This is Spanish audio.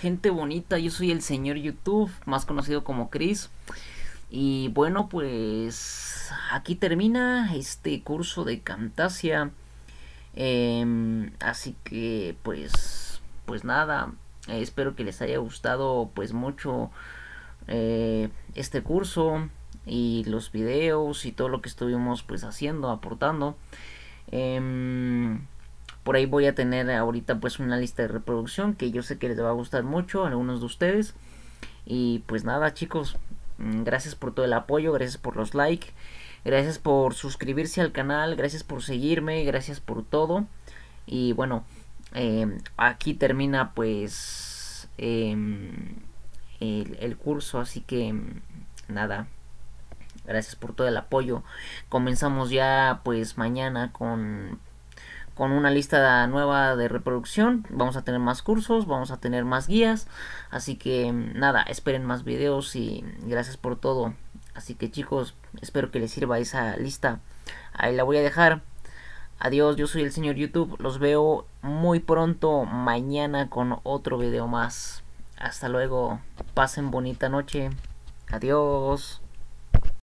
gente bonita. Yo soy el señor YouTube, más conocido como Chris. Y bueno, pues aquí termina este curso de Camtasia. Em, así que pues, pues nada, espero que les haya gustado pues mucho eh, este curso y los videos y todo lo que estuvimos pues haciendo, aportando. Em, por ahí voy a tener ahorita pues una lista de reproducción que yo sé que les va a gustar mucho a algunos de ustedes. Y pues nada chicos, mm, gracias por todo el apoyo, gracias por los likes, gracias por suscribirse al canal, gracias por seguirme, gracias por todo. Y bueno, em, aquí termina pues em, el curso, así que em, nada gracias por todo el apoyo. Comenzamos ya pues mañana con con una lista nueva de reproducción. Vamos a tener más cursos, vamos a tener más guías. Así que nada, esperen más videos y gracias por todo. Así que chicos, espero que les sirva esa lista. Ahí la voy a dejar. Adiós, yo soy el señor YouTube. Los veo muy pronto mañana con otro video más. Hasta luego. Pasen bonita noche. Adiós.